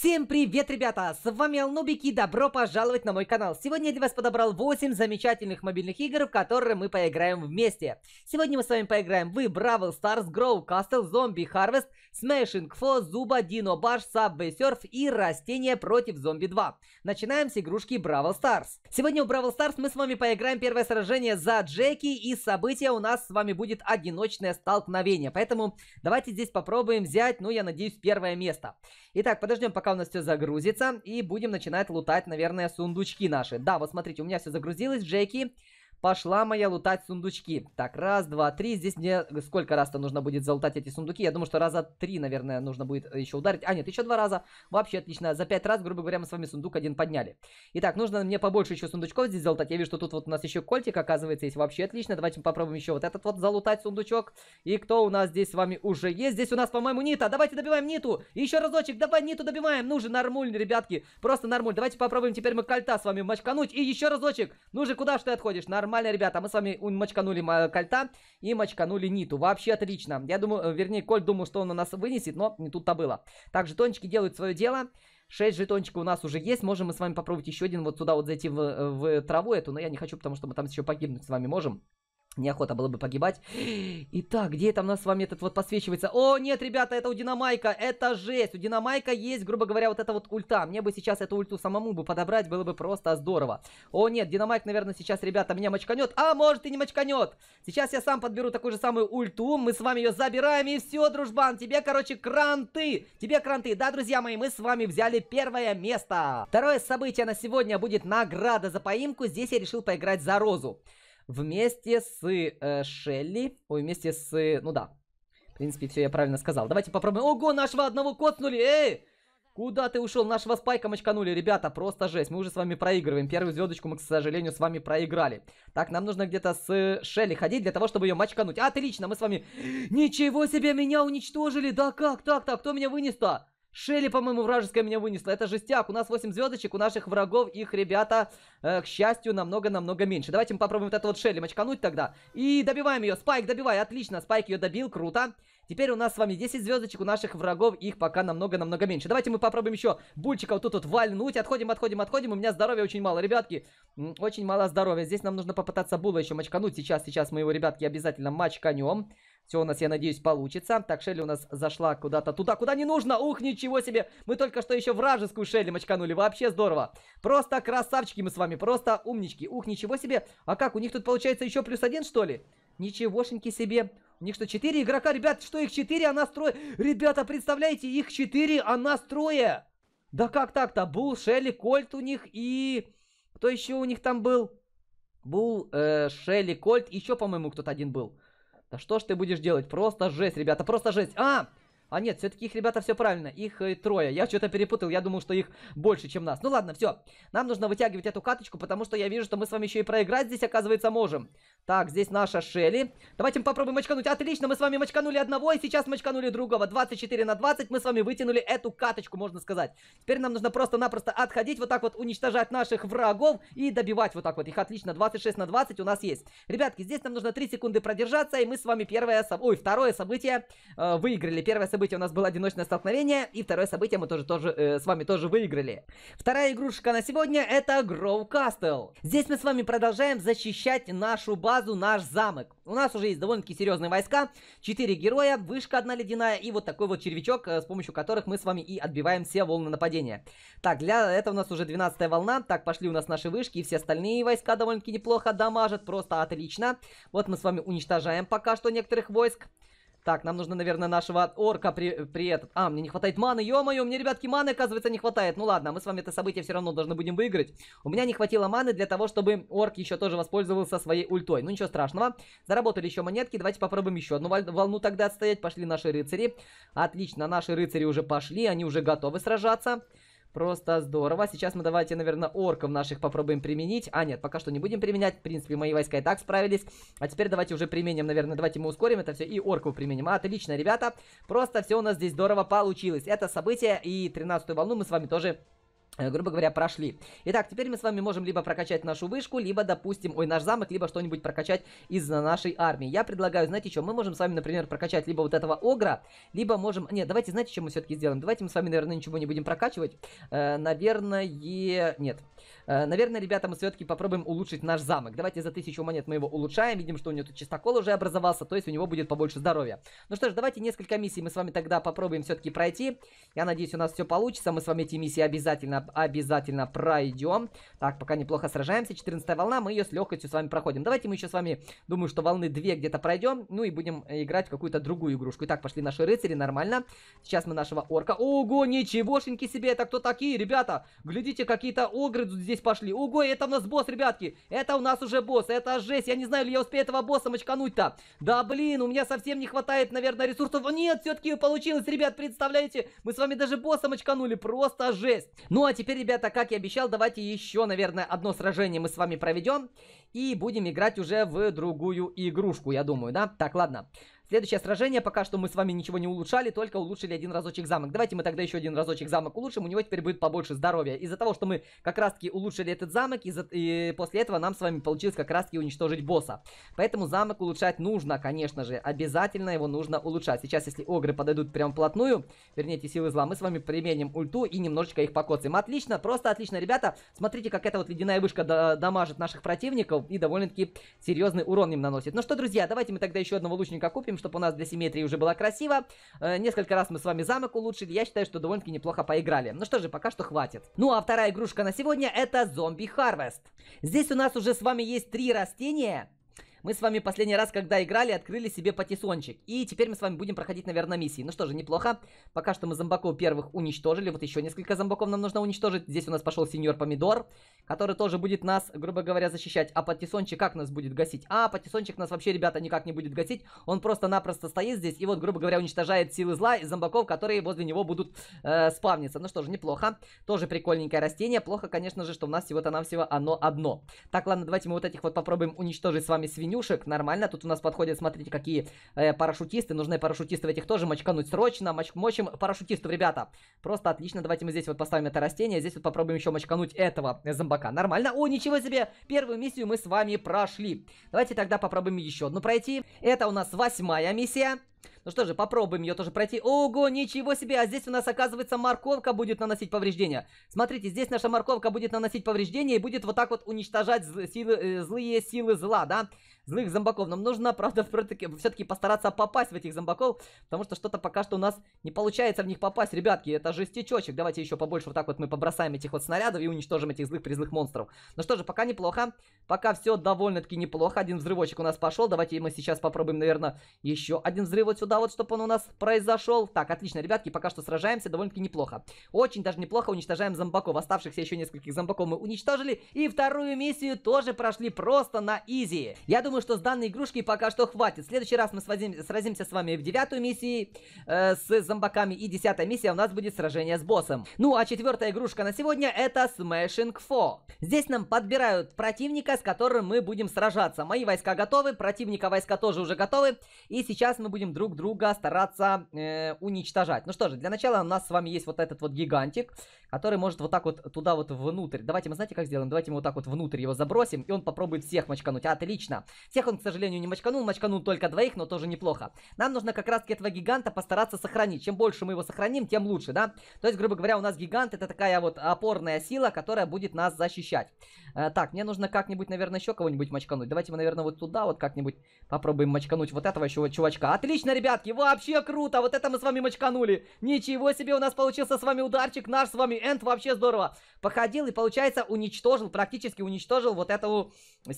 Всем привет, ребята! С вами Алнубик и добро пожаловать на мой канал. Сегодня я для вас подобрал 8 замечательных мобильных игр, в которые мы поиграем вместе. Сегодня мы с вами поиграем в Бравл Старс, Grow, Castle, Zombie Harvest, Smashing Fo, Zuba, Dino Bash, Subway Surf и Растение против Зомби 2. Начинаем с игрушки Бравл Старс. Сегодня в Бравл Старс мы с вами поиграем первое сражение за Джеки и событие у нас с вами будет одиночное столкновение. Поэтому давайте здесь попробуем взять, ну я надеюсь, первое место. Итак, подождем пока пока все загрузится. И будем начинать лутать, наверное, сундучки наши. Да, вот смотрите, у меня все загрузилось Джеки. Пошла моя лутать сундучки. Так, раз, два, три. Здесь мне сколько раз-то нужно будет залутать эти сундуки? Я думаю, что раза три, наверное, нужно будет еще ударить. А, нет, еще два раза. Вообще отлично. За пять раз, грубо говоря, мы с вами сундук один подняли. Итак, нужно мне побольше еще сундучков здесь залутать. Я вижу, что тут вот у нас еще кольтик, оказывается, есть. Вообще отлично. Давайте попробуем еще вот этот вот залутать сундучок. И кто у нас здесь с вами уже есть? Здесь у нас, по-моему, Нита. Давайте добиваем Ниту. Еще разочек. Давай Ниту добиваем. Ну же, нормуль, ребятки. Просто нормуль. Давайте попробуем теперь мы кольта с вами мочкануть. И еще разочек. Ну же, куда ж ты отходишь? Нормуль нормально, ребята. А мы с вами мочканули кольта и мочканули ниту. Вообще отлично. Я думаю, э, вернее, Коль думал, что он у нас вынесет, но не тут-то было. Так, жетончики делают свое дело. 6 жетончиков у нас уже есть. Можем мы с вами попробовать еще один вот сюда вот зайти в, э, в траву эту, но я не хочу, потому что мы там еще погибнуть с вами можем. Неохота было бы погибать. Итак, где там у нас с вами этот вот посвечивается? О, нет, ребята, это у Динамайка. Это жесть. У Динамайка есть, грубо говоря, вот эта вот ульта. Мне бы сейчас эту ульту самому бы подобрать, было бы просто здорово. О, нет, Динамайк, наверное, сейчас, ребята, меня мочканет. А, может и не мочканет. Сейчас я сам подберу такую же самую ульту. Мы с вами ее забираем. И все, дружбан, тебе, короче, кранты. Тебе кранты. Да, друзья мои, мы с вами взяли первое место. Второе событие на сегодня будет награда за поимку. Здесь я решил поиграть за Розу вместе с э, Шелли. Ой, вместе с... Ну да. В принципе, все я правильно сказал. Давайте попробуем. Ого, нашего одного коснули! Эй! Куда ты ушел? Нашего спайка мочканули, ребята, просто жесть. Мы уже с вами проигрываем. Первую звездочку мы, к сожалению, с вами проиграли. Так, нам нужно где-то с э, Шелли ходить для того, чтобы ее мочкануть. Отлично, мы с вами... Ничего себе, меня уничтожили! Да как так-то? Кто меня вынес-то? Шелли, по-моему, вражеская меня вынесла. Это жестяк. У нас 8 звездочек, у наших врагов их, ребята, э, к счастью, намного-намного меньше. Давайте мы попробуем вот это вот Шелли мочкануть тогда. И добиваем ее. Спайк, добивай. Отлично, Спайк ее добил, круто. Теперь у нас с вами 10 звездочек, у наших врагов их пока намного-намного меньше. Давайте мы попробуем еще бульчика вот тут вот вальнуть. Отходим, отходим, отходим. У меня здоровья очень мало, ребятки. Очень мало здоровья. Здесь нам нужно попытаться Була еще мочкануть. Сейчас, сейчас мы его, ребятки, обязательно мочканем. Все у нас, я надеюсь, получится. Так, Шелли у нас зашла куда-то туда, куда не нужно. Ух, ничего себе. Мы только что еще вражескую Шелли мочканули. Вообще здорово. Просто красавчики мы с вами. Просто умнички. Ух, ничего себе. А как, у них тут получается еще плюс один, что ли? Ничегошеньки себе. У них что, четыре игрока? Ребят, что их четыре, а нас трое? Ребята, представляете, их четыре, а нас трое. Да как так-то? Бул, Шелли, Кольт у них и... Кто еще у них там был? Бул, э, Шелли, Кольт, еще, по-моему, кто-то один был. Да что ж ты будешь делать? Просто жесть, ребята, просто жесть. А! А нет, все-таки их, ребята, все правильно. Их э, трое. Я что-то перепутал. Я думал, что их больше, чем нас. Ну ладно, все. Нам нужно вытягивать эту каточку, потому что я вижу, что мы с вами еще и проиграть здесь, оказывается, можем. Так, здесь наша Шелли. Давайте мы попробуем мочкануть. Отлично, мы с вами мочканули одного, и сейчас мочканули другого. 24 на 20 мы с вами вытянули эту каточку, можно сказать. Теперь нам нужно просто-напросто отходить, вот так вот уничтожать наших врагов и добивать вот так вот. Их отлично. 26 на 20 у нас есть. Ребятки, здесь нам нужно 3 секунды продержаться, и мы с вами первое... Соб... Ой, второе событие э, выиграли. Первое событие событие у нас было одиночное столкновение, и второе событие мы тоже, тоже э, с вами тоже выиграли. Вторая игрушка на сегодня это Grow Castle. Здесь мы с вами продолжаем защищать нашу базу, наш замок. У нас уже есть довольно-таки серьезные войска, 4 героя, вышка одна ледяная и вот такой вот червячок, э, с помощью которых мы с вами и отбиваем все волны нападения. Так, для этого у нас уже 12 волна, так, пошли у нас наши вышки и все остальные войска довольно-таки неплохо дамажат, просто отлично. Вот мы с вами уничтожаем пока что некоторых войск. Так, нам нужно, наверное, нашего орка при, при этот... А, мне не хватает маны, ё-моё, мне, ребятки, маны, оказывается, не хватает. Ну ладно, мы с вами это событие все равно должны будем выиграть. У меня не хватило маны для того, чтобы орк еще тоже воспользовался своей ультой. Ну ничего страшного. Заработали еще монетки, давайте попробуем еще одну волну тогда отстоять. Пошли наши рыцари. Отлично, наши рыцари уже пошли, они уже готовы сражаться. Просто здорово. Сейчас мы давайте, наверное, орков наших попробуем применить. А, нет, пока что не будем применять. В принципе, мои войска и так справились. А теперь давайте уже применим, наверное, давайте мы ускорим это все и орков применим. отлично, ребята. Просто все у нас здесь здорово получилось. Это событие и 13-ю волну мы с вами тоже Э, грубо говоря, прошли. Итак, теперь мы с вами можем либо прокачать нашу вышку, либо, допустим, ой, наш замок, либо что-нибудь прокачать из нашей армии. Я предлагаю, знаете что, мы можем с вами, например, прокачать либо вот этого Огра, либо можем... Нет, давайте, знаете, что мы все-таки сделаем? Давайте мы с вами, наверное, ничего не будем прокачивать. Э, наверное... Нет. Э, наверное, ребята, мы все-таки попробуем улучшить наш замок. Давайте за тысячу монет мы его улучшаем. Видим, что у него тут чистокол уже образовался, то есть у него будет побольше здоровья. Ну что ж, давайте несколько миссий мы с вами тогда попробуем все-таки пройти. Я надеюсь, у нас все получится. Мы с вами эти миссии обязательно обязательно, пройдем. Так, пока неплохо сражаемся. 14 волна, мы ее с легкостью с вами проходим. Давайте мы еще с вами, думаю, что волны 2 где-то пройдем. Ну и будем играть какую-то другую игрушку. Итак, пошли наши рыцари, нормально. Сейчас мы нашего орка. Ого, ничегошеньки себе, это кто такие, ребята? Глядите, какие-то огры здесь пошли. Ого, это у нас босс, ребятки. Это у нас уже босс, это жесть. Я не знаю, ли я успею этого босса мочкануть-то. Да, блин, у меня совсем не хватает, наверное, ресурсов. Нет, все-таки получилось, ребят, представляете? Мы с вами даже босса мочканули, просто жесть. Ну, а а теперь, ребята, как и обещал, давайте еще, наверное, одно сражение мы с вами проведем. И будем играть уже в другую игрушку, я думаю, да? Так, ладно. Следующее сражение, пока что мы с вами ничего не улучшали, только улучшили один разочек замок. Давайте мы тогда еще один разочек замок улучшим, у него теперь будет побольше здоровья. Из-за того, что мы как раз-таки улучшили этот замок, и, за... и после этого нам с вами получилось как раз-таки уничтожить босса. Поэтому замок улучшать нужно, конечно же, обязательно его нужно улучшать. Сейчас, если огры подойдут прям вплотную, вернее, силы зла, мы с вами применим ульту и немножечко их покоцаем. Отлично, просто отлично, ребята. Смотрите, как эта вот ледяная вышка дамажит наших противников и довольно-таки серьезный урон им наносит. Ну что, друзья, давайте мы тогда еще одного лучника купим, чтобы у нас для симметрии уже было красиво. Э, несколько раз мы с вами замок улучшили. Я считаю, что довольно-таки неплохо поиграли. Ну что же, пока что хватит. Ну а вторая игрушка на сегодня это Зомби Харвест. Здесь у нас уже с вами есть три растения, мы с вами последний раз, когда играли, открыли себе патиссончик. И теперь мы с вами будем проходить, наверное, миссии. Ну что же, неплохо. Пока что мы зомбаков первых уничтожили. Вот еще несколько зомбаков нам нужно уничтожить. Здесь у нас пошел сеньор Помидор, который тоже будет нас, грубо говоря, защищать. А патиссончик как нас будет гасить? А, патиссончик нас вообще, ребята, никак не будет гасить. Он просто-напросто стоит здесь и вот, грубо говоря, уничтожает силы зла и зомбаков, которые возле него будут э, спавниться. Ну что же, неплохо. Тоже прикольненькое растение. Плохо, конечно же, что у нас всего-то нам всего оно одно. Так, ладно, давайте мы вот этих вот попробуем уничтожить с вами свиней менюшек, нормально. Тут у нас подходит, смотрите, какие э, парашютисты. Нужны парашютисты в этих тоже мочкануть срочно. Моч мочим парашютистов, ребята. Просто отлично. Давайте мы здесь вот поставим это растение. Здесь вот попробуем еще мочкануть этого э, зомбака. Нормально. О, ничего себе! Первую миссию мы с вами прошли. Давайте тогда попробуем еще одну пройти. Это у нас восьмая миссия. Ну что же, попробуем ее тоже пройти. Ого, ничего себе! А здесь у нас, оказывается, морковка будет наносить повреждения. Смотрите, здесь наша морковка будет наносить повреждения и будет вот так вот уничтожать силы, э, злые силы зла, да? Злых зомбаков. Нам нужно, правда, все-таки постараться попасть в этих зомбаков, потому что что-то пока что у нас не получается в них попасть. Ребятки, это жестячочек. Давайте еще побольше вот так вот мы побросаем этих вот снарядов и уничтожим этих злых призных монстров. Ну что же, пока неплохо. Пока все довольно-таки неплохо. Один взрывочек у нас пошел. Давайте мы сейчас попробуем, наверное, еще один взрыв вот сюда вот чтобы он у нас произошел. Так, отлично, ребятки, пока что сражаемся довольно-таки неплохо. Очень даже неплохо уничтожаем зомбаков. Оставшихся еще нескольких зомбаков мы уничтожили. И вторую миссию тоже прошли просто на изи. Я думаю, что с данной игрушки пока что хватит. В следующий раз мы свозим, сразимся с вами в девятую миссии э, с зомбаками. И десятая миссия у нас будет сражение с боссом. Ну, а четвертая игрушка на сегодня это Smashing 4. Здесь нам подбирают противника, с которым мы будем сражаться. Мои войска готовы, противника войска тоже уже готовы. И сейчас мы будем друг друга друга стараться э, уничтожать. Ну что же, для начала у нас с вами есть вот этот вот гигантик, который может вот так вот туда вот внутрь. Давайте мы знаете, как сделаем? Давайте мы вот так вот внутрь его забросим, и он попробует всех мочкануть. Отлично. Всех он, к сожалению, не мочканул, мочканул только двоих, но тоже неплохо. Нам нужно как раз-таки этого гиганта постараться сохранить. Чем больше мы его сохраним, тем лучше, да? То есть, грубо говоря, у нас гигант это такая вот опорная сила, которая будет нас защищать. Э, так, мне нужно как-нибудь, наверное, еще кого-нибудь мочкануть. Давайте мы, наверное, вот туда вот как-нибудь попробуем мочкануть вот этого еще чувачка. Отлично, ребят! ребятки. Вообще круто. Вот это мы с вами мочканули. Ничего себе у нас получился с вами ударчик. Наш с вами энд вообще здорово. Походил и, получается, уничтожил, практически уничтожил вот эту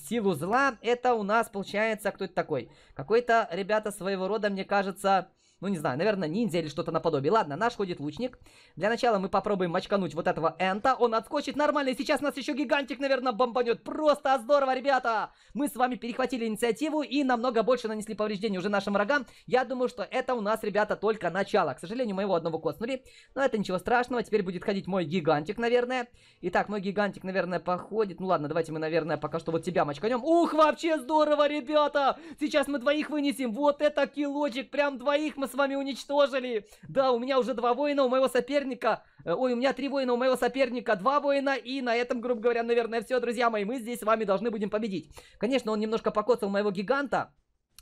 силу зла. Это у нас, получается, кто это такой? Какой-то, ребята, своего рода, мне кажется ну не знаю, наверное, ниндзя или что-то наподобие. Ладно, наш ходит лучник. Для начала мы попробуем мочкануть вот этого энта. Он отскочит нормально, и сейчас нас еще гигантик, наверное, бомбанет. Просто здорово, ребята! Мы с вами перехватили инициативу и намного больше нанесли повреждений уже нашим врагам. Я думаю, что это у нас, ребята, только начало. К сожалению, моего одного коснули, но это ничего страшного. Теперь будет ходить мой гигантик, наверное. Итак, мой гигантик, наверное, походит. Ну ладно, давайте мы, наверное, пока что вот тебя мочканем. Ух, вообще здорово, ребята! Сейчас мы двоих вынесем. Вот это килочек, прям двоих мы с вами уничтожили. Да, у меня уже два воина у моего соперника. Э, ой, у меня три воина у моего соперника, два воина. И на этом, грубо говоря, наверное, все, друзья мои. Мы здесь с вами должны будем победить. Конечно, он немножко покоцал моего гиганта.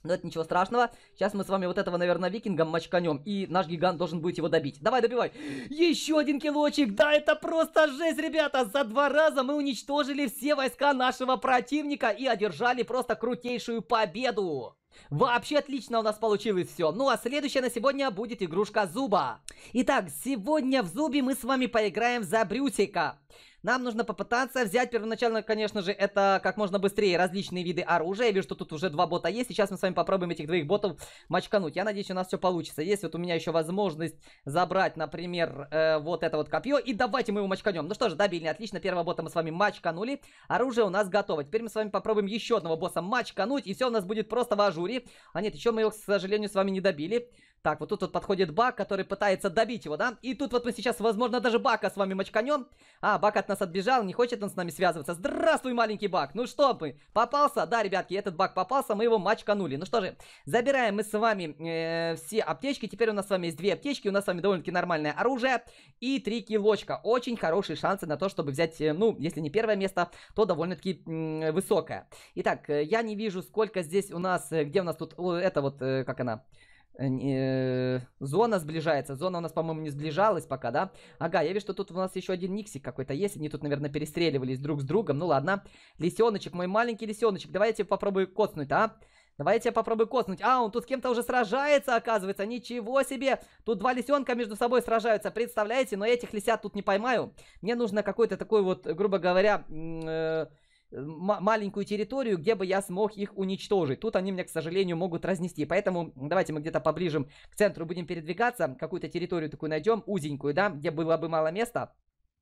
Но это ничего страшного. Сейчас мы с вами вот этого, наверное, викинга мочканем. И наш гигант должен будет его добить. Давай, добивай. Еще один килочек. Да, это просто жесть, ребята. За два раза мы уничтожили все войска нашего противника и одержали просто крутейшую победу. Вообще отлично у нас получилось все. Ну а следующая на сегодня будет игрушка Зуба. Итак, сегодня в Зубе мы с вами поиграем за Брюсика. Нам нужно попытаться взять первоначально, конечно же, это как можно быстрее различные виды оружия. Я вижу, что тут уже два бота есть. Сейчас мы с вами попробуем этих двоих ботов мочкануть. Я надеюсь, у нас все получится. Есть вот у меня еще возможность забрать, например, э, вот это вот копье. И давайте мы его мочканем. Ну что же, добили, отлично. Первого бота мы с вами мочканули. Оружие у нас готово. Теперь мы с вами попробуем еще одного босса мочкануть. И все у нас будет просто в ажуре. А нет, еще мы его, к сожалению, с вами не добили. Так, вот тут вот подходит Бак, который пытается добить его, да? И тут вот мы сейчас, возможно, даже Бака с вами мочканем. А, Бак от нас отбежал, не хочет он с нами связываться. Здравствуй, маленький Бак. Ну что мы, попался? Да, ребятки, этот Бак попался, мы его мочканули. Ну что же, забираем мы с вами э, все аптечки. Теперь у нас с вами есть две аптечки, у нас с вами довольно-таки нормальное оружие и три килочка. Очень хорошие шансы на то, чтобы взять, э, ну, если не первое место, то довольно-таки э, высокое. Итак, э, я не вижу, сколько здесь у нас, э, где у нас тут, э, это вот, э, как она... Э, э, зона сближается. Зона у нас, по-моему, не сближалась пока, да? Ага, я вижу, что тут у нас еще один Никсик какой-то есть. Они тут, наверное, перестреливались друг с другом. Ну ладно. Лисеночек, мой маленький лисеночек. давайте я тебе попробую коцнуть, а? Давай я попробую коснуть. А, он тут с кем-то уже сражается, оказывается. Ничего себе! Тут два лисенка между собой сражаются, представляете? Но этих лисят тут не поймаю. Мне нужно какой-то такой вот, грубо говоря, э маленькую территорию, где бы я смог их уничтожить. Тут они меня, к сожалению, могут разнести. Поэтому давайте мы где-то поближе к центру будем передвигаться. Какую-то территорию такую найдем, узенькую, да, где было бы мало места.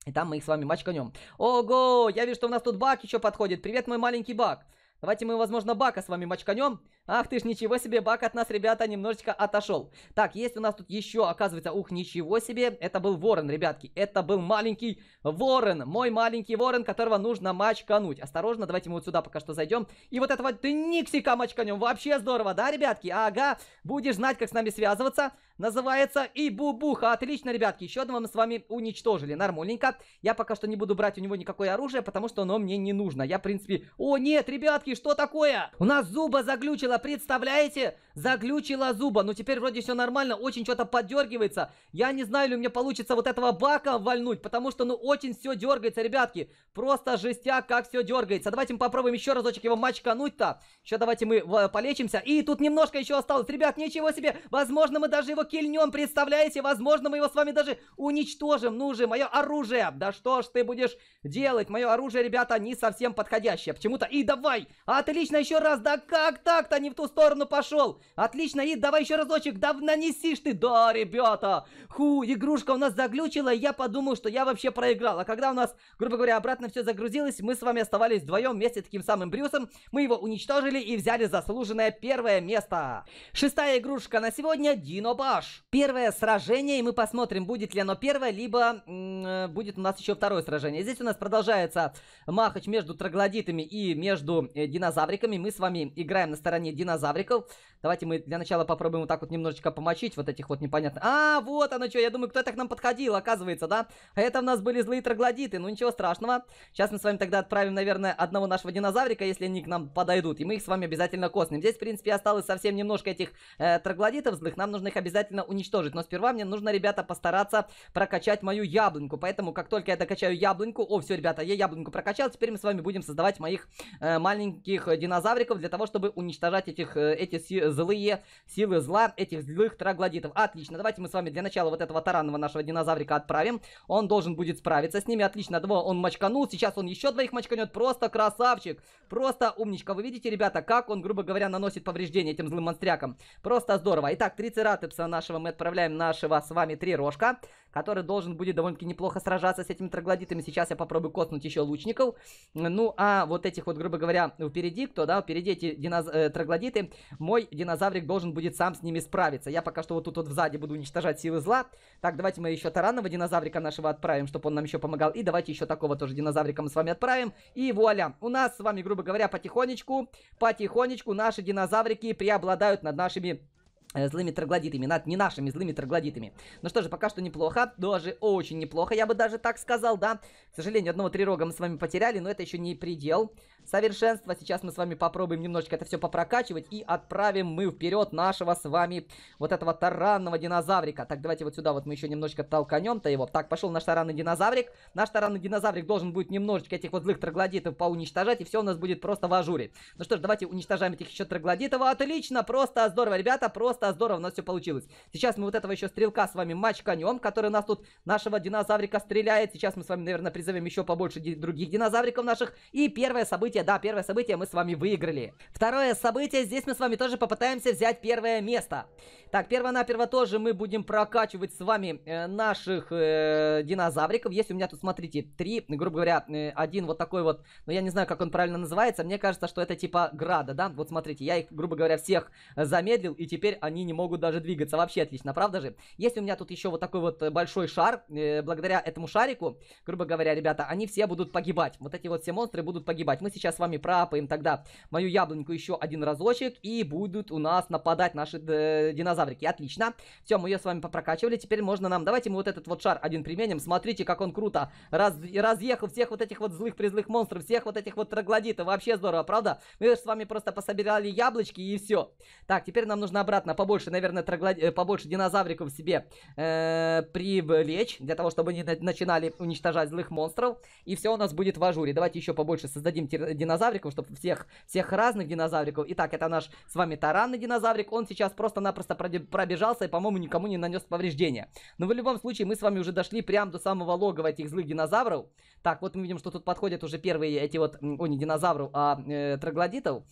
И там мы их с вами мачканем. Ого, я вижу, что у нас тут бак еще подходит. Привет, мой маленький бак. Давайте мы, возможно, Бака с вами мочканем. Ах ты ж, ничего себе, Бак от нас, ребята, немножечко отошел. Так, есть у нас тут еще, оказывается, ух, ничего себе. Это был Ворон, ребятки. Это был маленький Ворон. Мой маленький Ворон, которого нужно мочкануть. Осторожно, давайте мы вот сюда пока что зайдем. И вот этого ты Никсика мочканем. Вообще здорово, да, ребятки? Ага, будешь знать, как с нами связываться. Называется и бубуха. Отлично, ребятки. Еще одного мы с вами уничтожили. Нормальненько. Я пока что не буду брать у него никакое оружие, потому что оно мне не нужно. Я, в принципе... О, нет, ребятки, что такое? У нас зуба заглючила, представляете? Заглючила зуба. Ну, теперь вроде все нормально. Очень что-то подергивается. Я не знаю, ли у меня получится вот этого бака вальнуть, потому что, ну, очень все дергается, ребятки. Просто жестяк, как все дергается. Давайте мы попробуем еще разочек его мачкануть-то. Еще давайте мы э, полечимся. И тут немножко еще осталось. Ребят, ничего себе. Возможно, мы даже его кильнем, представляете? Возможно, мы его с вами даже уничтожим. Ну же, мое оружие. Да что ж ты будешь делать? Мое оружие, ребята, не совсем подходящее. Почему-то. И давай. Отлично, еще раз. Да как так-то? Не в ту сторону пошел. Отлично. И давай еще разочек. Да нанесишь ты. Да, ребята. Ху, игрушка у нас заглючила. Я подумал, что я вообще проиграл. А когда у нас, грубо говоря, обратно все загрузилось, мы с вами оставались вдвоем вместе с таким самым Брюсом. Мы его уничтожили и взяли заслуженное первое место. Шестая игрушка на сегодня Дино Динобар. Саш, первое сражение, и мы посмотрим, будет ли оно первое, либо м- э, будет у нас еще второе сражение. Здесь у нас продолжается махач между троглодитами и между э, динозавриками. Мы с вами играем на стороне динозавриков. Давайте мы для начала попробуем вот так вот немножечко помочить вот этих вот непонятных. А, вот оно что, я думаю, кто это к нам подходил, оказывается, да? а Это у нас были злые троглодиты, ну ничего страшного. Сейчас мы с вами тогда отправим, наверное, одного нашего динозаврика, если они к нам подойдут. И мы их с вами обязательно коснем. Здесь, в принципе, осталось совсем немножко этих э, троглодитов злых. Нам нужно их обязательно обязательно уничтожить. Но сперва мне нужно, ребята, постараться прокачать мою яблоньку. Поэтому, как только я докачаю яблоньку... О, все, ребята, я яблоньку прокачал. Теперь мы с вами будем создавать моих э, маленьких э, динозавриков для того, чтобы уничтожать этих, э, эти си э, злые силы зла, этих злых троглодитов. Отлично, давайте мы с вами для начала вот этого таранного нашего динозаврика отправим. Он должен будет справиться с ними. Отлично, два он мочканул. Сейчас он еще двоих мочканет. Просто красавчик. Просто умничка. Вы видите, ребята, как он, грубо говоря, наносит повреждения этим злым монстрякам. Просто здорово. Итак, трицератопса на нашего мы отправляем нашего с вами три рожка, который должен будет довольно-таки неплохо сражаться с этими троглодитами. Сейчас я попробую коснуть еще лучников. Ну, а вот этих вот, грубо говоря, впереди, кто, да, впереди эти диноз... э, троглодиты, мой динозаврик должен будет сам с ними справиться. Я пока что вот тут вот сзади буду уничтожать силы зла. Так, давайте мы еще таранного динозаврика нашего отправим, чтобы он нам еще помогал. И давайте еще такого тоже динозаврика мы с вами отправим. И вуаля! У нас с вами, грубо говоря, потихонечку, потихонечку наши динозаврики преобладают над нашими Э, злыми троглодитами, над не нашими злыми троглодитами. Ну что же, пока что неплохо, даже очень неплохо, я бы даже так сказал, да. К сожалению, одного трирога мы с вами потеряли, но это еще не предел совершенства. Сейчас мы с вами попробуем немножечко это все попрокачивать и отправим мы вперед нашего с вами вот этого таранного динозаврика. Так, давайте вот сюда вот мы еще немножечко толканем-то его. Так, пошел наш таранный динозаврик. Наш таранный динозаврик должен будет немножечко этих вот злых троглодитов поуничтожать, и все у нас будет просто в ажуре. Ну что ж, давайте уничтожаем этих еще троглодитов. Отлично, просто здорово, ребята, просто просто а, здорово у нас все получилось. Сейчас мы вот этого еще стрелка с вами мачканем, который у нас тут нашего динозаврика стреляет. Сейчас мы с вами, наверное, призовем еще побольше ди других динозавриков наших. И первое событие, да, первое событие мы с вами выиграли. Второе событие, здесь мы с вами тоже попытаемся взять первое место. Так, перво-наперво тоже мы будем прокачивать с вами э, наших э, динозавриков. Есть у меня тут, смотрите, три, грубо говоря, э, один вот такой вот, но ну, я не знаю, как он правильно называется. Мне кажется, что это типа града, да? Вот смотрите, я их, грубо говоря, всех э, замедлил, и теперь они не могут даже двигаться. Вообще отлично, правда же? Если у меня тут еще вот такой вот э, большой шар, э, благодаря этому шарику, грубо говоря, ребята, они все будут погибать. Вот эти вот все монстры будут погибать. Мы сейчас с вами прапаем тогда мою яблоньку еще один разочек, и будут у нас нападать наши э, динозаврики. Отлично. Все, мы ее с вами попрокачивали. Теперь можно нам... Давайте мы вот этот вот шар один применим. Смотрите, как он круто. Раз... Разъехал всех вот этих вот злых-призлых монстров, всех вот этих вот троглодитов. Вообще здорово, правда? Мы же с вами просто пособирали яблочки, и все. Так, теперь нам нужно обратно побольше, наверное, троглоди... Э, побольше динозавриков себе э, привлечь, для того, чтобы они начинали уничтожать злых монстров. И все у нас будет в ажуре. Давайте еще побольше создадим динозавриков, чтобы всех, всех разных динозавриков. Итак, это наш с вами таранный динозаврик. Он сейчас просто-напросто пробежался и, по-моему, никому не нанес повреждения. Но в любом случае, мы с вами уже дошли прямо до самого логова этих злых динозавров. Так, вот мы видим, что тут подходят уже первые эти вот, о, не динозавров, а э, троглодитов.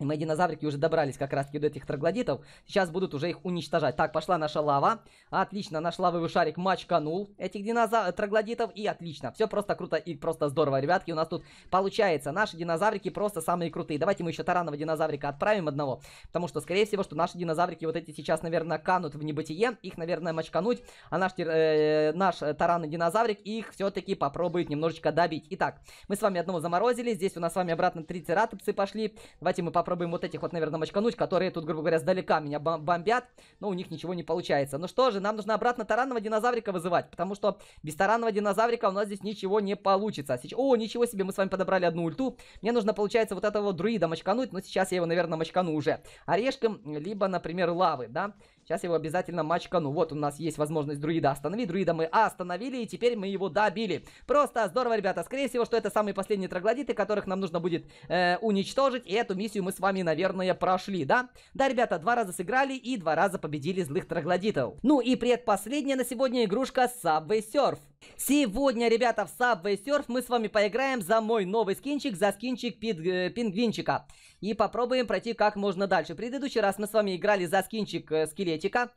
И мои динозаврики уже добрались как раз-таки до этих троглодитов. Сейчас будут уже их уничтожать. Так, пошла наша лава. Отлично, наш лавовый шарик мачканул этих динозав... троглодитов. И отлично. Все просто круто и просто здорово, ребятки. У нас тут получается. Наши динозаврики просто самые крутые. Давайте мы еще таранного динозаврика отправим одного. Потому что, скорее всего, что наши динозаврики вот эти сейчас, наверное, канут в небытие. Их, наверное, мачкануть. А наш, э, наш таранный динозаврик их все-таки попробует немножечко добить. Итак, мы с вами одного заморозили. Здесь у нас с вами обратно три трицератопсы пошли. Давайте мы попробуем попробуем вот этих вот, наверное, мочкануть, которые тут, грубо говоря, сдалека меня бомбят, но у них ничего не получается. Ну что же, нам нужно обратно таранного динозаврика вызывать, потому что без таранного динозаврика у нас здесь ничего не получится. Сейчас... О, ничего себе, мы с вами подобрали одну ульту. Мне нужно, получается, вот этого друида мочкануть, но сейчас я его, наверное, мочкану уже. Орешком, либо, например, лавы, да? Сейчас его обязательно мачкану. Вот у нас есть возможность друида остановить. Друида мы остановили, и теперь мы его добили. Просто здорово, ребята. Скорее всего, что это самые последние троглодиты, которых нам нужно будет э, уничтожить. И эту миссию мы с вами, наверное, прошли, да? Да, ребята, два раза сыграли и два раза победили злых троглодитов. Ну и предпоследняя на сегодня игрушка Subway Surf. Сегодня, ребята, в Subway Surf мы с вами поиграем за мой новый скинчик, за скинчик пид, э, пингвинчика. И попробуем пройти как можно дальше. В предыдущий раз мы с вами играли за скинчик э, скелетика.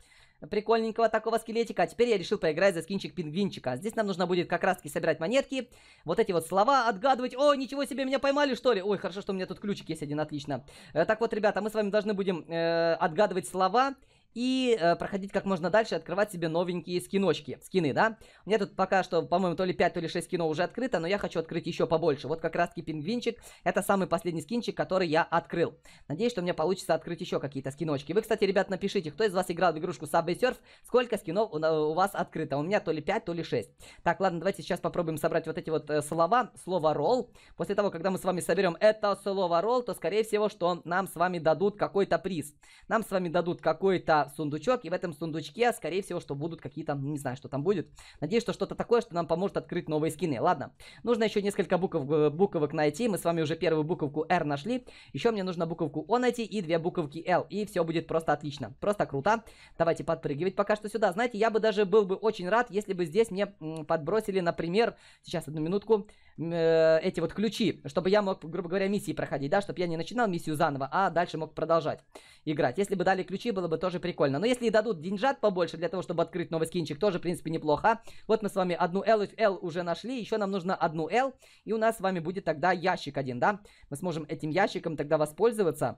Прикольненького такого скелетика. А теперь я решил поиграть за скинчик пингвинчика. Здесь нам нужно будет как раз таки собирать монетки. Вот эти вот слова отгадывать. О, ничего себе, меня поймали что ли? Ой, хорошо, что у меня тут ключик есть один, отлично. Э, так вот, ребята, мы с вами должны будем э, отгадывать слова. Слова и э, проходить как можно дальше, открывать себе новенькие скиночки, скины, да? У меня тут пока что, по-моему, то ли 5, то ли 6 скинов уже открыто, но я хочу открыть еще побольше. Вот как раз-таки пингвинчик, это самый последний скинчик, который я открыл. Надеюсь, что у меня получится открыть еще какие-то скиночки. Вы, кстати, ребят, напишите, кто из вас играл в игрушку Subway Surf, сколько скинов у, э, у вас открыто? У меня то ли 5, то ли 6. Так, ладно, давайте сейчас попробуем собрать вот эти вот э, слова, слово ролл. После того, когда мы с вами соберем это слово ролл, то, скорее всего, что нам с вами дадут какой-то приз. Нам с вами дадут какой-то сундучок, и в этом сундучке, скорее всего, что будут какие-то, не знаю, что там будет. Надеюсь, что что-то такое, что нам поможет открыть новые скины. Ладно, нужно еще несколько букв, э, буковок найти, мы с вами уже первую буковку R нашли, еще мне нужно буковку O найти и две буковки L, и все будет просто отлично, просто круто. Давайте подпрыгивать пока что сюда. Знаете, я бы даже был бы очень рад, если бы здесь мне подбросили, например, сейчас одну минутку, э, эти вот ключи, чтобы я мог, грубо говоря, миссии проходить, да, чтобы я не начинал миссию заново, а дальше мог продолжать играть. Если бы дали ключи, было бы тоже при прикольно. Но если и дадут деньжат побольше для того, чтобы открыть новый скинчик, тоже, в принципе, неплохо. Вот мы с вами одну L, L уже нашли, еще нам нужно одну L, и у нас с вами будет тогда ящик один, да? Мы сможем этим ящиком тогда воспользоваться.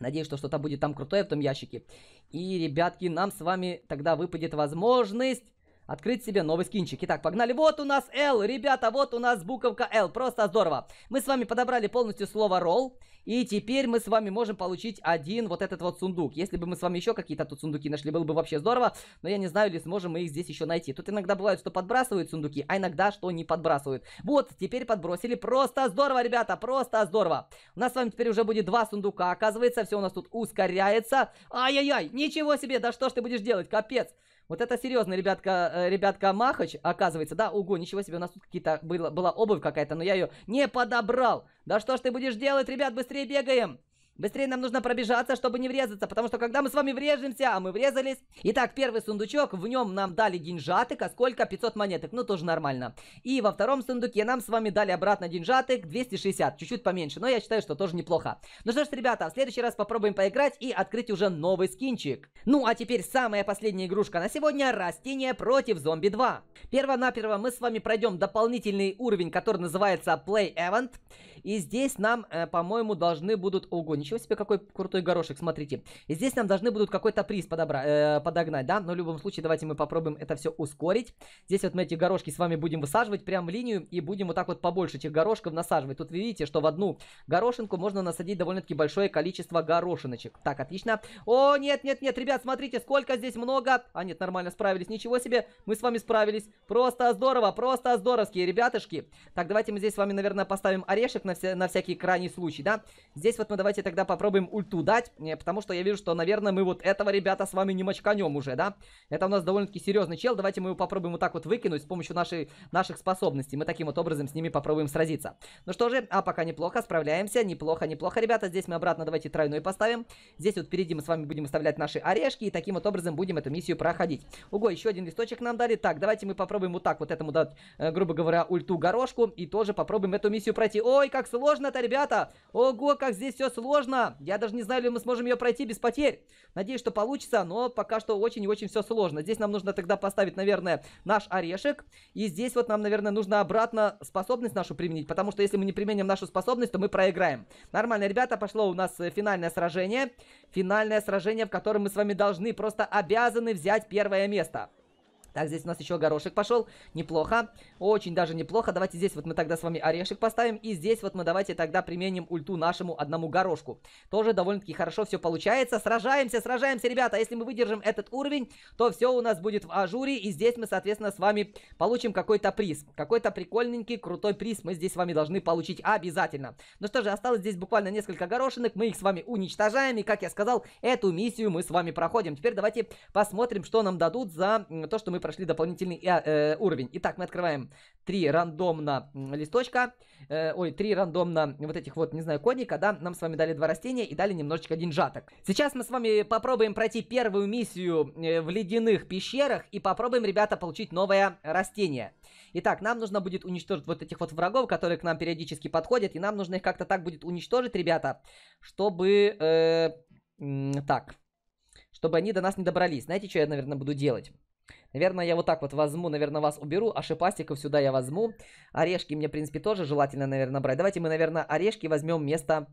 Надеюсь, что что-то будет там крутое в том ящике. И, ребятки, нам с вами тогда выпадет возможность открыть себе новый скинчик. Итак, погнали. Вот у нас L, ребята, вот у нас буковка L. Просто здорово. Мы с вами подобрали полностью слово roll. И теперь мы с вами можем получить один вот этот вот сундук. Если бы мы с вами еще какие-то тут сундуки нашли, было бы вообще здорово. Но я не знаю, ли сможем мы их здесь еще найти. Тут иногда бывает, что подбрасывают сундуки, а иногда, что не подбрасывают. Вот, теперь подбросили. Просто здорово, ребята, просто здорово. У нас с вами теперь уже будет два сундука. Оказывается, все у нас тут ускоряется. Ай-яй-яй, ничего себе, да что ж ты будешь делать, капец. Вот это серьезно, ребятка, э, ребятка Махач, оказывается, да, ого, ничего себе, у нас тут какие-то было, была обувь какая-то, но я ее не подобрал. Да что ж ты будешь делать, ребят, быстрее бегаем. Быстрее нам нужно пробежаться, чтобы не врезаться, потому что когда мы с вами врежемся, а мы врезались... Итак, первый сундучок, в нем нам дали деньжатык, а сколько? 500 монеток, ну тоже нормально. И во втором сундуке нам с вами дали обратно деньжатык 260, чуть-чуть поменьше, но я считаю, что тоже неплохо. Ну что ж, ребята, в следующий раз попробуем поиграть и открыть уже новый скинчик. Ну а теперь самая последняя игрушка на сегодня – растение против зомби 2. Перво-наперво мы с вами пройдем дополнительный уровень, который называется Play Event. И здесь нам, э, по-моему, должны будут... Ого, ничего себе, какой крутой горошек, смотрите. И здесь нам должны будут какой-то приз подобра... э, подогнать, да? Но в любом случае, давайте мы попробуем это все ускорить. Здесь вот мы эти горошки с вами будем высаживать прямо в линию. И будем вот так вот побольше этих горошков насаживать. Тут вы видите, что в одну горошинку можно насадить довольно-таки большое количество горошиночек. Так, отлично. О, нет, нет, нет, ребят, смотрите, сколько здесь много. А, нет, нормально справились. Ничего себе, мы с вами справились. Просто здорово, просто здоровские ребятушки. Так, давайте мы здесь с вами, наверное, поставим орешек на на, вся, на всякий крайний случай, да? Здесь вот мы давайте тогда попробуем ульту дать, э, потому что я вижу, что, наверное, мы вот этого, ребята, с вами не мочканем уже, да? Это у нас довольно-таки серьезный чел, давайте мы его попробуем вот так вот выкинуть с помощью нашей, наших способностей. Мы таким вот образом с ними попробуем сразиться. Ну что же, а пока неплохо, справляемся, неплохо, неплохо, ребята. Здесь мы обратно давайте тройной поставим. Здесь вот впереди мы с вами будем оставлять наши орешки, и таким вот образом будем эту миссию проходить. Уго, еще один листочек нам дали. Так, давайте мы попробуем вот так вот этому дать, э, грубо говоря, ульту горошку, и тоже попробуем эту миссию пройти. Ой, как как сложно-то, ребята! Ого, как здесь все сложно! Я даже не знаю, ли мы сможем ее пройти без потерь. Надеюсь, что получится, но пока что очень и очень все сложно. Здесь нам нужно тогда поставить, наверное, наш орешек. И здесь вот нам, наверное, нужно обратно способность нашу применить, потому что если мы не применим нашу способность, то мы проиграем. Нормально, ребята, пошло у нас э, финальное сражение. Финальное сражение, в котором мы с вами должны, просто обязаны взять первое место. Так, здесь у нас еще горошек пошел. Неплохо. Очень даже неплохо. Давайте здесь вот мы тогда с вами орешек поставим. И здесь вот мы давайте тогда применим ульту нашему одному горошку. Тоже довольно-таки хорошо все получается. Сражаемся, сражаемся, ребята. Если мы выдержим этот уровень, то все у нас будет в ажуре. И здесь мы, соответственно, с вами получим какой-то приз. Какой-то прикольненький, крутой приз мы здесь с вами должны получить обязательно. Ну что же, осталось здесь буквально несколько горошинок. Мы их с вами уничтожаем. И, как я сказал, эту миссию мы с вами проходим. Теперь давайте посмотрим, что нам дадут за то, что мы прошли дополнительный э, э, уровень. Итак, мы открываем три рандомно листочка, э, ой, три рандомно вот этих вот, не знаю, коника, да, нам с вами дали два растения и дали немножечко деньжаток. Сейчас мы с вами попробуем пройти первую миссию э, в ледяных пещерах и попробуем, ребята, получить новое растение. Итак, нам нужно будет уничтожить вот этих вот врагов, которые к нам периодически подходят, и нам нужно их как-то так будет уничтожить, ребята, чтобы... Э, так, чтобы они до нас не добрались. Знаете, что я, наверное, буду делать? Наверное, я вот так вот возьму, наверное, вас уберу, а шипастиков сюда я возьму. Орешки мне, в принципе, тоже желательно, наверное, брать. Давайте мы, наверное, орешки возьмем вместо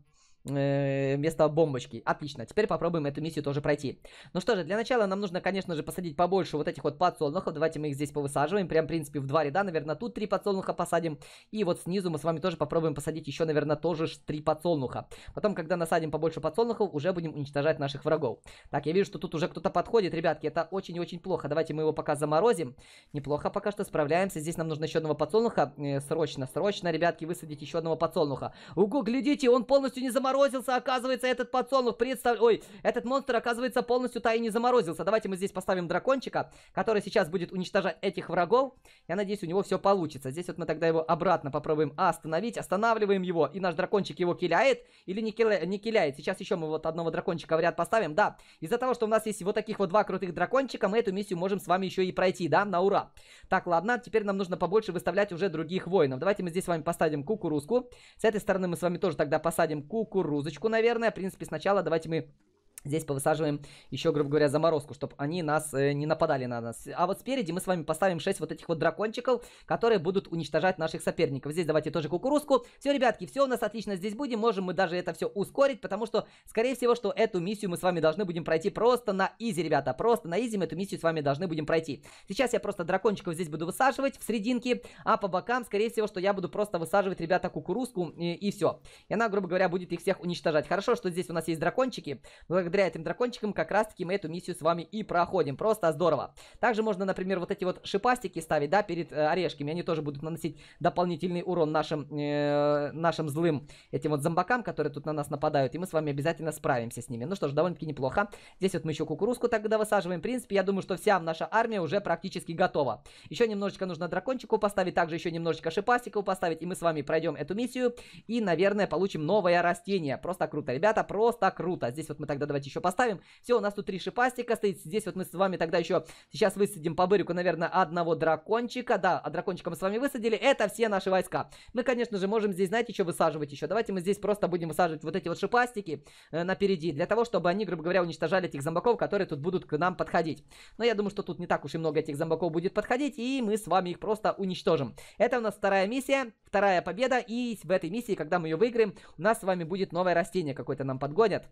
Э, вместо бомбочки. Отлично. Теперь попробуем эту миссию тоже пройти. Ну что же, для начала нам нужно, конечно же, посадить побольше вот этих вот подсолнухов. Давайте мы их здесь повысаживаем. Прям, в принципе, в два ряда. Наверное, тут три подсолнуха посадим. И вот снизу мы с вами тоже попробуем посадить еще, наверное, тоже три подсолнуха. Потом, когда насадим побольше подсолнухов, уже будем уничтожать наших врагов. Так, я вижу, что тут уже кто-то подходит, ребятки. Это очень и очень плохо. Давайте мы его пока заморозим. Неплохо пока что справляемся. Здесь нам нужно еще одного подсолнуха. Э, срочно, срочно, ребятки, высадить еще одного подсолнуха. Угу, глядите, он полностью не заморозил заморозился, оказывается, этот подсолнух представ... Ой, этот монстр, оказывается, полностью-то и не заморозился. Давайте мы здесь поставим дракончика, который сейчас будет уничтожать этих врагов. Я надеюсь, у него все получится. Здесь вот мы тогда его обратно попробуем остановить. Останавливаем его, и наш дракончик его киляет или не, киля... не киляет. Сейчас еще мы вот одного дракончика в ряд поставим. Да, из-за того, что у нас есть вот таких вот два крутых дракончика, мы эту миссию можем с вами еще и пройти, да, на ура. Так, ладно, теперь нам нужно побольше выставлять уже других воинов. Давайте мы здесь с вами посадим кукурузку. С этой стороны мы с вами тоже тогда посадим кукурузку кукурузочку, наверное. В принципе, сначала давайте мы Здесь повысаживаем еще, грубо говоря, заморозку, чтобы они нас э, не нападали на нас. А вот спереди мы с вами поставим 6 вот этих вот дракончиков, которые будут уничтожать наших соперников. Здесь давайте тоже кукурузку. Все, ребятки, все у нас отлично здесь будем. Можем мы даже это все ускорить, потому что, скорее всего, что эту миссию мы с вами должны будем пройти просто на изи, ребята. Просто на изи мы эту миссию с вами должны будем пройти. Сейчас я просто дракончиков здесь буду высаживать в серединке, а по бокам, скорее всего, что я буду просто высаживать, ребята, кукурузку и, и все. И она, грубо говоря, будет их всех уничтожать. Хорошо, что здесь у нас есть дракончики благодаря этим дракончикам как раз-таки мы эту миссию с вами и проходим. Просто здорово. Также можно, например, вот эти вот шипастики ставить, да, перед э, орешками. Они тоже будут наносить дополнительный урон нашим, э, нашим злым этим вот зомбакам, которые тут на нас нападают. И мы с вами обязательно справимся с ними. Ну что ж, довольно-таки неплохо. Здесь вот мы еще кукурузку тогда высаживаем. В принципе, я думаю, что вся наша армия уже практически готова. Еще немножечко нужно дракончику поставить, также еще немножечко шипастиков поставить. И мы с вами пройдем эту миссию. И, наверное, получим новое растение. Просто круто, ребята, просто круто. Здесь вот мы тогда давайте давайте еще поставим. Все, у нас тут три шипастика стоит. Здесь вот мы с вами тогда еще сейчас высадим по бырику, наверное, одного дракончика. Да, а дракончика мы с вами высадили. Это все наши войска. Мы, конечно же, можем здесь, знаете, еще высаживать еще. Давайте мы здесь просто будем высаживать вот эти вот шипастики э, напереди. Для того, чтобы они, грубо говоря, уничтожали этих зомбаков, которые тут будут к нам подходить. Но я думаю, что тут не так уж и много этих зомбаков будет подходить. И мы с вами их просто уничтожим. Это у нас вторая миссия, вторая победа. И в этой миссии, когда мы ее выиграем, у нас с вами будет новое растение какое-то нам подгонят.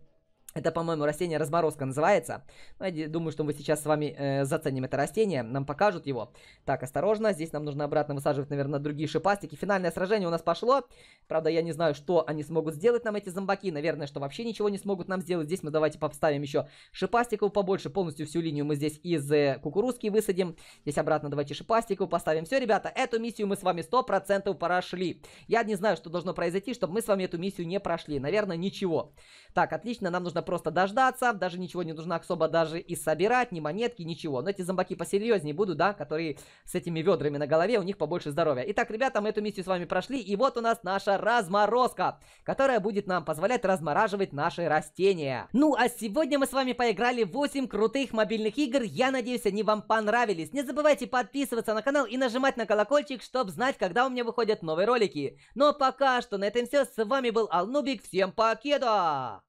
Это, по-моему, растение разморозка называется. Ну, думаю, что мы сейчас с вами э, заценим это растение. Нам покажут его. Так, осторожно. Здесь нам нужно обратно высаживать, наверное, другие шипастики. Финальное сражение у нас пошло. Правда, я не знаю, что они смогут сделать нам, эти зомбаки. Наверное, что вообще ничего не смогут нам сделать. Здесь мы давайте поставим еще шипастиков побольше. Полностью всю линию мы здесь из э, кукурузки высадим. Здесь обратно давайте шипастиков поставим. Все, ребята, эту миссию мы с вами 100% прошли. Я не знаю, что должно произойти, чтобы мы с вами эту миссию не прошли. Наверное, ничего. Так, отлично. Нам нужно нужно просто дождаться, даже ничего не нужно особо даже и собирать, ни монетки, ничего. Но эти зомбаки посерьезнее будут, да, которые с этими ведрами на голове, у них побольше здоровья. Итак, ребята, мы эту миссию с вами прошли, и вот у нас наша разморозка, которая будет нам позволять размораживать наши растения. Ну, а сегодня мы с вами поиграли 8 крутых мобильных игр, я надеюсь, они вам понравились. Не забывайте подписываться на канал и нажимать на колокольчик, чтобы знать, когда у меня выходят новые ролики. но ну, а пока что на этом все, с вами был Алнубик, всем покеда!